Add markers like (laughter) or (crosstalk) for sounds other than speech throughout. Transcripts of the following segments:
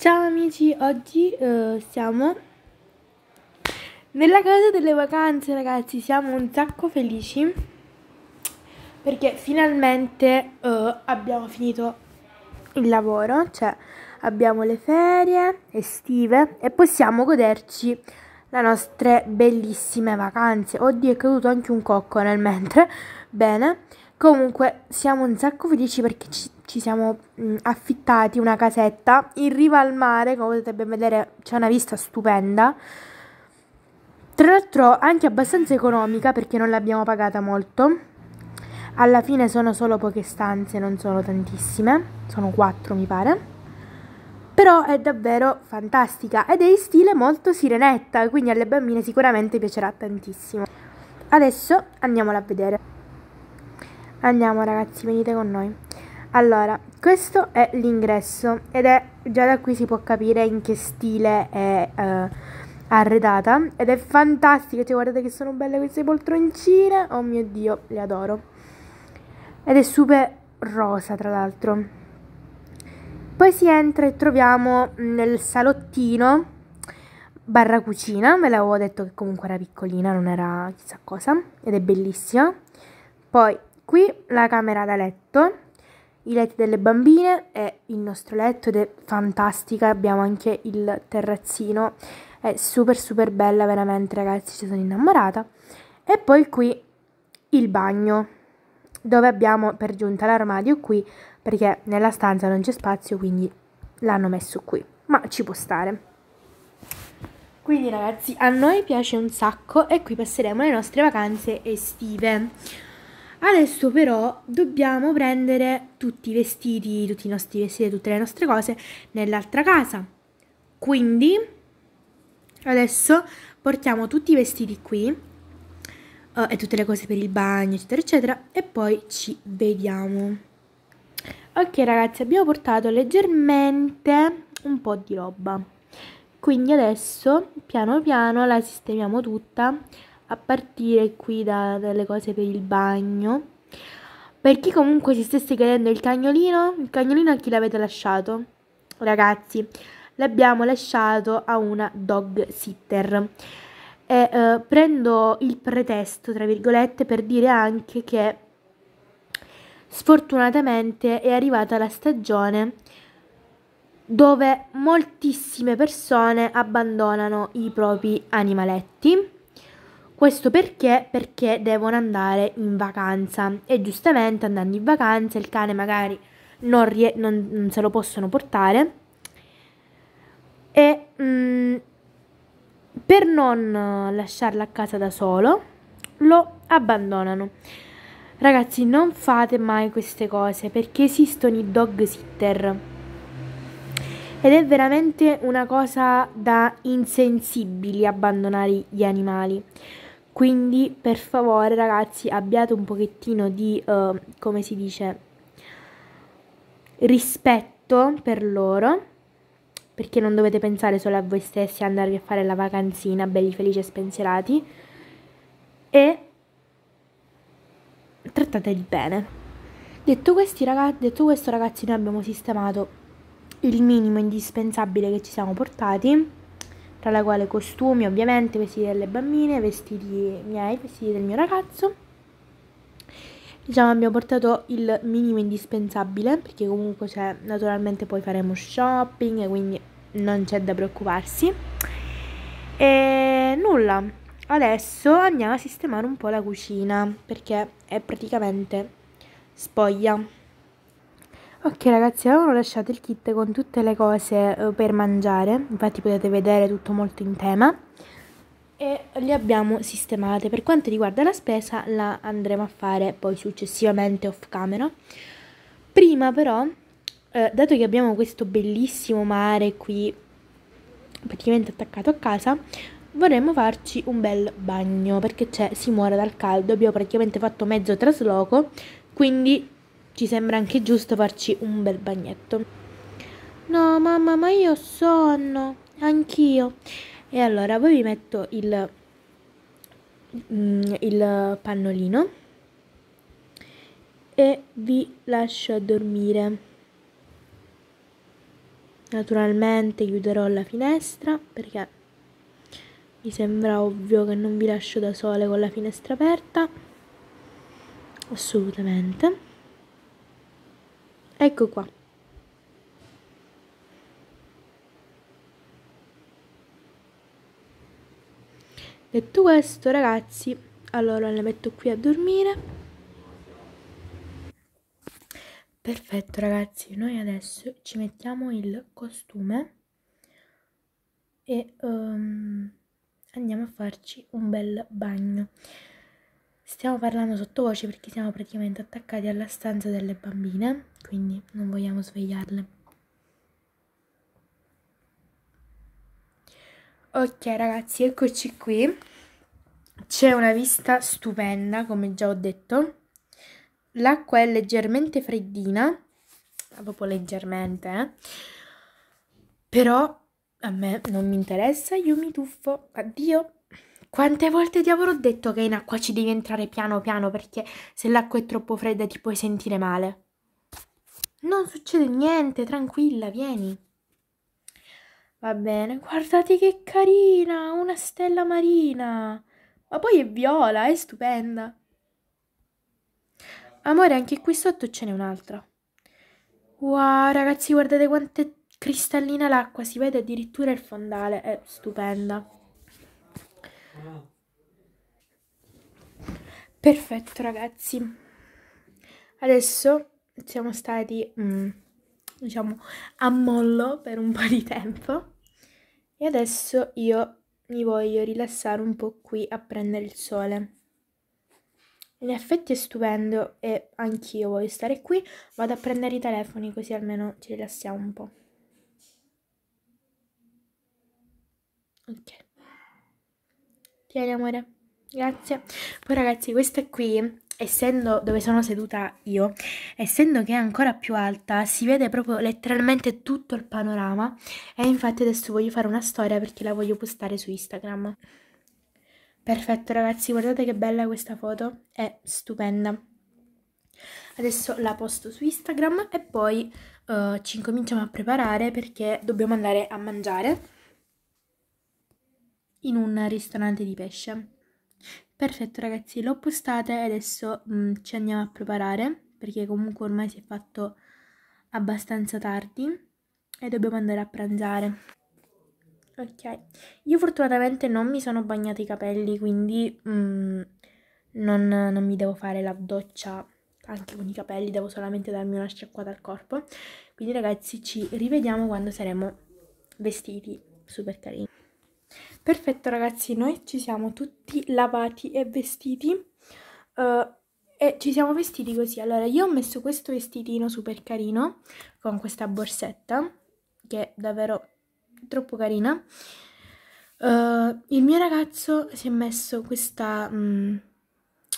Ciao amici, oggi eh, siamo nella casa delle vacanze ragazzi, siamo un sacco felici perché finalmente eh, abbiamo finito il lavoro, cioè abbiamo le ferie estive e possiamo goderci le nostre bellissime vacanze. Oddio è caduto anche un cocco nel mentre, (laughs) bene, Comunque siamo un sacco felici perché ci, ci siamo mh, mm, affittati una casetta in riva al mare, come potete ben vedere c'è una vista stupenda. Tra l'altro anche abbastanza economica perché non l'abbiamo pagata molto. Alla fine sono solo poche stanze, non sono tantissime, sono quattro mi pare. Però è davvero fantastica ed è in stile molto sirenetta, quindi alle bambine sicuramente piacerà tantissimo. Adesso andiamola a vedere. Andiamo ragazzi, venite con noi. Allora, questo è l'ingresso ed è già da qui si può capire in che stile è eh, arredata ed è fantastica, cioè guardate che sono belle queste poltroncine, oh mio dio, le adoro. Ed è super rosa tra l'altro. Poi si entra e troviamo nel salottino barra cucina, ve l'avevo detto che comunque era piccolina, non era chissà cosa, ed è bellissima. Poi Qui la camera da letto, i letti delle bambine e il nostro letto ed è fantastica, abbiamo anche il terrazzino, è super super bella veramente ragazzi, ci sono innamorata. E poi qui il bagno, dove abbiamo per giunta l'armadio qui, perché nella stanza non c'è spazio, quindi l'hanno messo qui, ma ci può stare. Quindi ragazzi, a noi piace un sacco e qui passeremo le nostre vacanze estive. Adesso però dobbiamo prendere tutti i vestiti, tutti i nostri vestiti, tutte le nostre cose nell'altra casa. Quindi adesso portiamo tutti i vestiti qui uh, e tutte le cose per il bagno, eccetera, eccetera, e poi ci vediamo. Ok ragazzi, abbiamo portato leggermente un po' di roba. Quindi adesso, piano piano, la sistemiamo tutta a partire qui da, dalle cose per il bagno. Per chi comunque si stesse chiedendo il cagnolino, il cagnolino a chi l'avete lasciato? Ragazzi, l'abbiamo lasciato a una dog sitter. E eh, prendo il pretesto, tra virgolette, per dire anche che sfortunatamente è arrivata la stagione dove moltissime persone abbandonano i propri animaletti questo perché? Perché devono andare in vacanza e giustamente andando in vacanza il cane magari non, rie- non, non se lo possono portare e mm, per non lasciarlo a casa da solo lo abbandonano. Ragazzi, non fate mai queste cose perché esistono i dog sitter. Ed è veramente una cosa da insensibili abbandonare gli animali. Quindi per favore ragazzi abbiate un pochettino di, uh, come si dice, rispetto per loro, perché non dovete pensare solo a voi stessi, andarvi a fare la vacanzina, belli felici e spensierati, e trattateli bene. Detto, ragazzi, detto questo ragazzi noi abbiamo sistemato il minimo indispensabile che ci siamo portati tra la quale costumi ovviamente, vestiti delle bambine, vestiti miei, vestiti del mio ragazzo. Diciamo abbiamo portato il minimo indispensabile perché comunque cioè, naturalmente poi faremo shopping, quindi non c'è da preoccuparsi. E nulla, adesso andiamo a sistemare un po' la cucina perché è praticamente spoglia ok ragazzi avevano lasciato il kit con tutte le cose eh, per mangiare infatti potete vedere tutto molto in tema e le abbiamo sistemate per quanto riguarda la spesa la andremo a fare poi successivamente off camera prima però eh, dato che abbiamo questo bellissimo mare qui praticamente attaccato a casa vorremmo farci un bel bagno perché c'è si muore dal caldo abbiamo praticamente fatto mezzo trasloco quindi ci sembra anche giusto farci un bel bagnetto. No, mamma, ma io ho sonno, anch'io. E allora poi vi metto il, mm, il pannolino e vi lascio dormire. Naturalmente chiuderò la finestra perché mi sembra ovvio che non vi lascio da sole con la finestra aperta. Assolutamente. Ecco qua. Detto questo, ragazzi, allora le metto qui a dormire. Perfetto, ragazzi, noi adesso ci mettiamo il costume e um, andiamo a farci un bel bagno. Stiamo parlando sottovoce perché siamo praticamente attaccati alla stanza delle bambine, quindi non vogliamo svegliarle. Ok ragazzi, eccoci qui. C'è una vista stupenda, come già ho detto. L'acqua è leggermente freddina, proprio leggermente, eh? però a me non mi interessa, io mi tuffo, addio. Quante volte diavolo ho detto che in acqua ci devi entrare piano piano perché se l'acqua è troppo fredda ti puoi sentire male? Non succede niente, tranquilla, vieni. Va bene, guardate che carina, una stella marina. Ma poi è viola, è stupenda. Amore, anche qui sotto ce n'è un'altra. Wow, ragazzi, guardate quanto è cristallina l'acqua, si vede addirittura il fondale, è stupenda. Perfetto ragazzi, adesso siamo stati, mm, diciamo, a mollo per un po' di tempo e adesso io mi voglio rilassare un po' qui a prendere il sole. In effetti è stupendo e anch'io voglio stare qui, vado a prendere i telefoni così almeno ci rilassiamo un po'. Ok. Tieni amore. Grazie. Poi ragazzi, questa qui, essendo dove sono seduta io, essendo che è ancora più alta, si vede proprio letteralmente tutto il panorama. E infatti adesso voglio fare una storia perché la voglio postare su Instagram. Perfetto ragazzi, guardate che bella questa foto, è stupenda. Adesso la posto su Instagram e poi uh, ci incominciamo a preparare perché dobbiamo andare a mangiare in un ristorante di pesce. Perfetto ragazzi, l'ho postata e adesso mh, mm, ci andiamo a preparare perché comunque ormai si è fatto abbastanza tardi e dobbiamo andare a pranzare. Ok, io fortunatamente non mi sono bagnata i capelli quindi mh, mm, non, non mi devo fare la doccia anche con i capelli, devo solamente darmi una sciacquata al corpo. Quindi ragazzi ci rivediamo quando saremo vestiti super carini. Perfetto ragazzi, noi ci siamo tutti lavati e vestiti uh, e ci siamo vestiti così. Allora, io ho messo questo vestitino super carino con questa borsetta che è davvero troppo carina. Uh, il mio ragazzo si è messo questa mh, mm,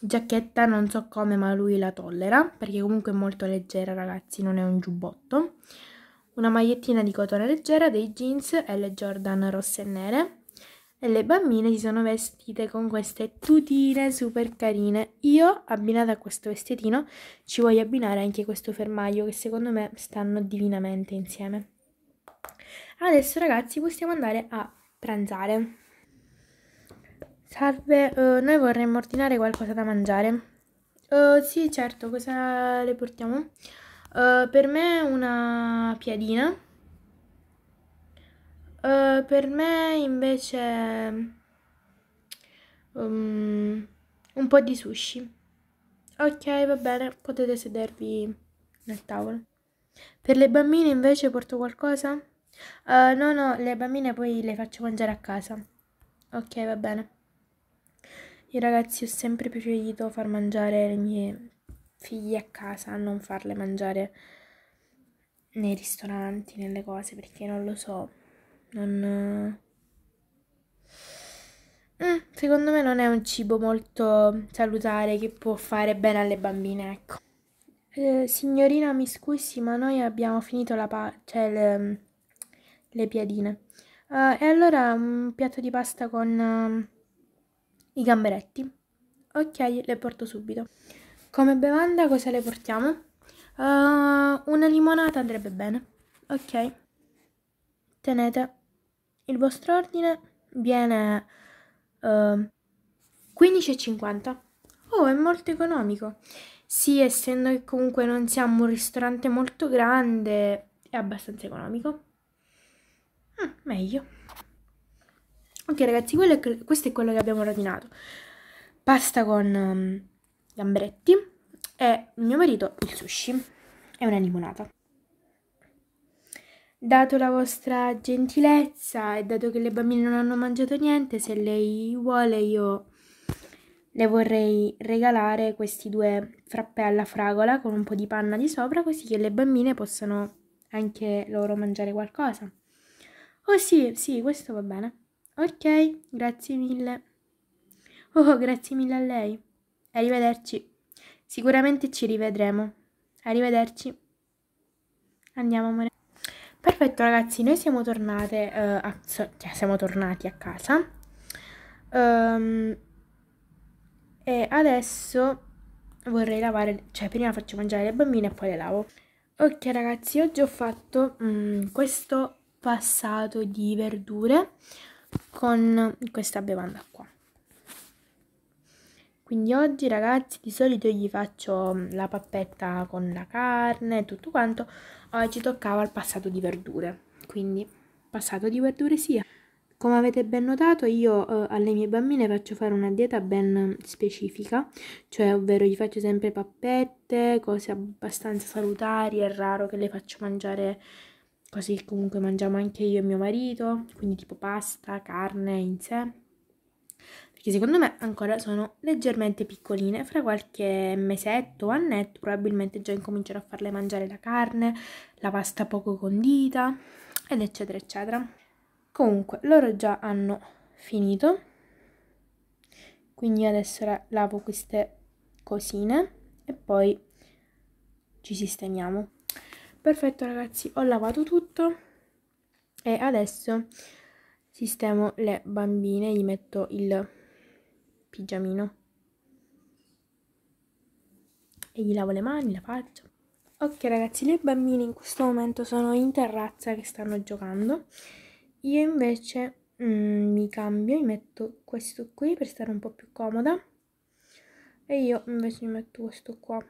giacchetta, non so come, ma lui la tollera perché comunque è molto leggera, ragazzi, non è un giubbotto una magliettina di cotone leggera, dei jeans e le Jordan rosse e nere. E le bambine si sono vestite con queste tutine super carine. Io, abbinata a questo vestitino, ci voglio abbinare anche questo fermaglio che secondo me stanno divinamente insieme. Adesso ragazzi possiamo andare a pranzare. Salve, uh, noi vorremmo ordinare qualcosa da mangiare. Uh, sì, certo, cosa le portiamo? Uh, per me una piadina. Uh, per me invece um, un po' di sushi. Ok, va bene, potete sedervi nel tavolo. Per le bambine invece porto qualcosa? Uh, no, no, le bambine poi le faccio mangiare a casa. Ok, va bene. I ragazzi ho sempre preferito far mangiare le mie figli a casa, non farle mangiare nei ristoranti, nelle cose, perché non lo so, non... Eh, mm, secondo me non è un cibo molto salutare che può fare bene alle bambine, ecco. Eh, signorina, mi scusi, ma noi abbiamo finito la pa- cioè le, le piadine. Uh, e allora un piatto di pasta con uh, i gamberetti. Ok, le porto subito. Come bevanda cosa le portiamo? Uh, una limonata andrebbe bene. Ok. Tenete. Il vostro ordine viene uh, eh, 15,50. Oh, è molto economico. Sì, essendo che comunque non siamo un ristorante molto grande, è abbastanza economico. Mm, meglio. Ok ragazzi, è, questo è quello che abbiamo ordinato. Pasta con... Um, gambretti e mio marito il sushi e una limonata. Dato la vostra gentilezza e dato che le bambine non hanno mangiato niente, se lei vuole io le vorrei regalare questi due frappè alla fragola con un po' di panna di sopra così che le bambine possano anche loro mangiare qualcosa. Oh sì, sì, questo va bene. Ok, grazie mille. Oh, grazie mille a lei. Arrivederci. Sicuramente ci rivedremo. Arrivederci. Andiamo, amore. Perfetto, ragazzi, noi siamo tornate uh, a, so, cioè, siamo tornati a casa. Um, e adesso vorrei lavare, cioè prima faccio mangiare le bambine e poi le lavo. Ok ragazzi, oggi ho fatto mm, questo passato di verdure con questa bevanda qua. Quindi oggi ragazzi di solito io gli faccio mm, la pappetta con la carne e tutto quanto, oggi toccava il passato di verdure, quindi passato di verdure sia. Come avete ben notato io eh, alle mie bambine faccio fare una dieta ben specifica, cioè ovvero gli faccio sempre pappette, cose abbastanza salutari, è raro che le faccio mangiare così comunque mangiamo anche io e mio marito, quindi tipo pasta, carne in sé perché secondo me ancora sono leggermente piccoline, fra qualche mesetto o annetto probabilmente già incomincerò a farle mangiare la carne, la pasta poco condita ed eccetera eccetera. Comunque loro già hanno finito, quindi adesso lavo queste cosine e poi ci sistemiamo. Perfetto ragazzi, ho lavato tutto e adesso sistemo le bambine, gli metto il pigiamino. E gli lavo le mani, la faccio. Ok ragazzi, le bambine in questo momento sono in terrazza che stanno giocando. Io invece mm, mi cambio, mi metto questo qui per stare un po' più comoda. E io invece mi metto questo qua.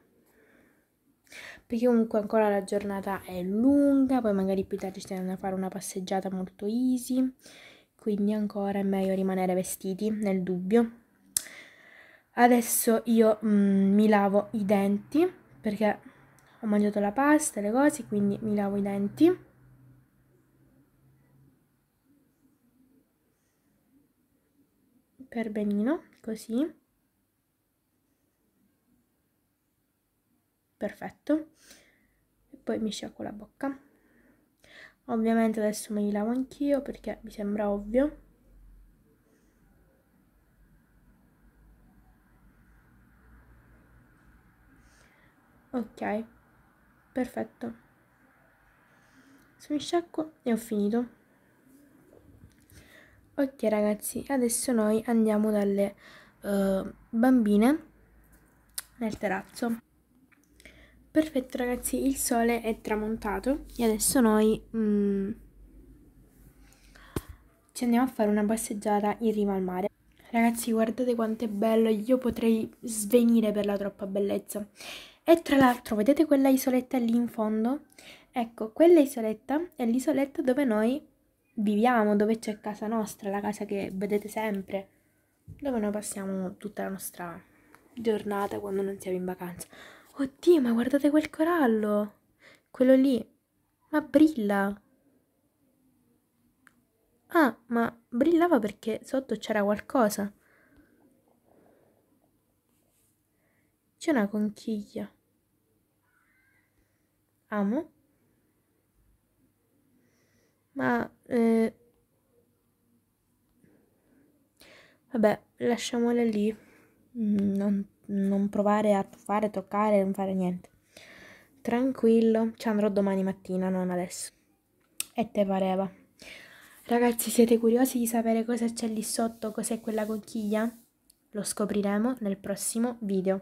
Perché comunque ancora la giornata è lunga, poi magari più tardi stiamo a fare una passeggiata molto easy quindi ancora è meglio rimanere vestiti nel dubbio Adesso io mm, mi lavo i denti perché ho mangiato la pasta e le cose, quindi mi lavo i denti. Per benino, così. Perfetto. E poi mi sciacquo la bocca. Ovviamente adesso me li lavo anch'io perché mi sembra ovvio. ok perfetto sono sciacquo e ho finito ok ragazzi adesso noi andiamo dalle uh, bambine nel terrazzo perfetto ragazzi il sole è tramontato e adesso noi mm, ci andiamo a fare una passeggiata in riva al mare Ragazzi, guardate quanto è bello, io potrei svenire per la troppa bellezza. E tra l'altro, vedete quella isoletta lì in fondo? Ecco, quella isoletta è l'isoletta dove noi viviamo, dove c'è casa nostra, la casa che vedete sempre, dove noi passiamo tutta la nostra giornata quando non siamo in vacanza. Oddio, ma guardate quel corallo! Quello lì, ma brilla! Ah, ma brillava perché sotto c'era qualcosa. C'è una conchiglia. Amo. Ma... Eh... Vabbè, lasciamola lì. Non, non provare a fare, toccare, non fare niente. Tranquillo, ci andrò domani mattina, non adesso. E te pareva. Ragazzi, siete curiosi di sapere cosa c'è lì sotto, cos'è quella conchiglia? Lo scopriremo nel prossimo video.